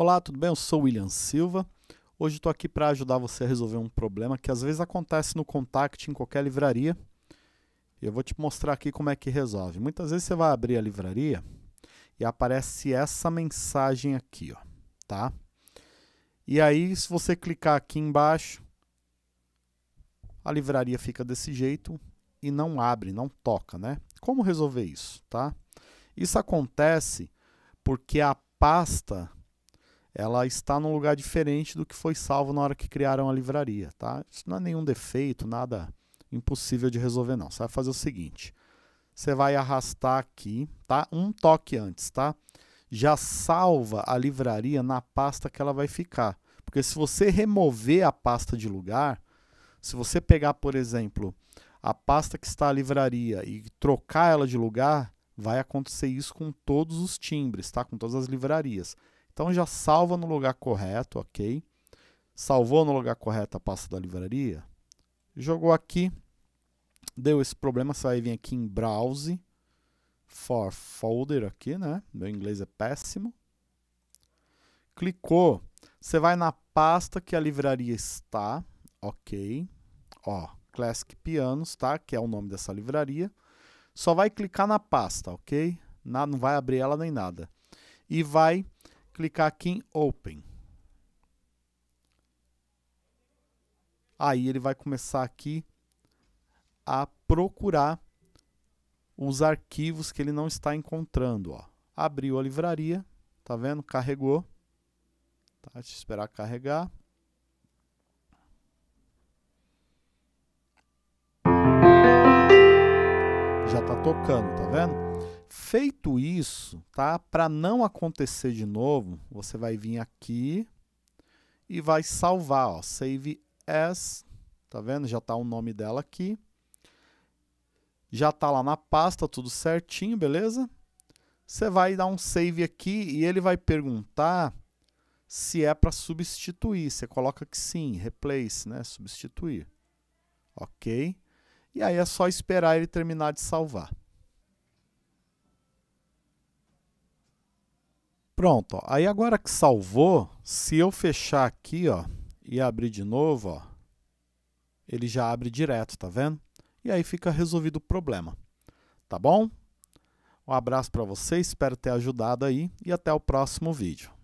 Olá, tudo bem? Eu sou William Silva. Hoje estou aqui para ajudar você a resolver um problema que às vezes acontece no Contact em qualquer livraria. E eu vou te mostrar aqui como é que resolve. Muitas vezes você vai abrir a livraria e aparece essa mensagem aqui, ó, tá? E aí, se você clicar aqui embaixo, a livraria fica desse jeito e não abre, não toca, né? Como resolver isso, tá? Isso acontece porque a pasta ela está num lugar diferente do que foi salvo na hora que criaram a livraria, tá? Isso não é nenhum defeito, nada impossível de resolver não. Você vai fazer o seguinte, você vai arrastar aqui, tá? Um toque antes, tá? Já salva a livraria na pasta que ela vai ficar. Porque se você remover a pasta de lugar, se você pegar, por exemplo, a pasta que está a livraria e trocar ela de lugar, vai acontecer isso com todos os timbres, tá? Com todas as livrarias. Então já salva no lugar correto, ok? Salvou no lugar correto a pasta da livraria. Jogou aqui, deu esse problema, você vai vir aqui em Browse, For Folder aqui, né? Meu inglês é péssimo. Clicou, você vai na pasta que a livraria está, ok? Ó, Classic Pianos, tá? Que é o nome dessa livraria. Só vai clicar na pasta, ok? Na, não vai abrir ela nem nada. E vai clicar aqui em Open. Aí ele vai começar aqui a procurar os arquivos que ele não está encontrando. Ó. Abriu a livraria, tá vendo? Carregou. Tá, deixa eu esperar carregar. Já está tocando, tá vendo? Feito isso, tá? Para não acontecer de novo, você vai vir aqui e vai salvar, ó, save as, tá vendo? Já tá o nome dela aqui. Já tá lá na pasta, tudo certinho, beleza? Você vai dar um save aqui e ele vai perguntar se é para substituir. Você coloca que sim, replace, né? Substituir. OK? E aí é só esperar ele terminar de salvar. Pronto, ó. aí agora que salvou, se eu fechar aqui ó, e abrir de novo, ó, ele já abre direto, tá vendo? E aí fica resolvido o problema, tá bom? Um abraço para vocês, espero ter ajudado aí e até o próximo vídeo.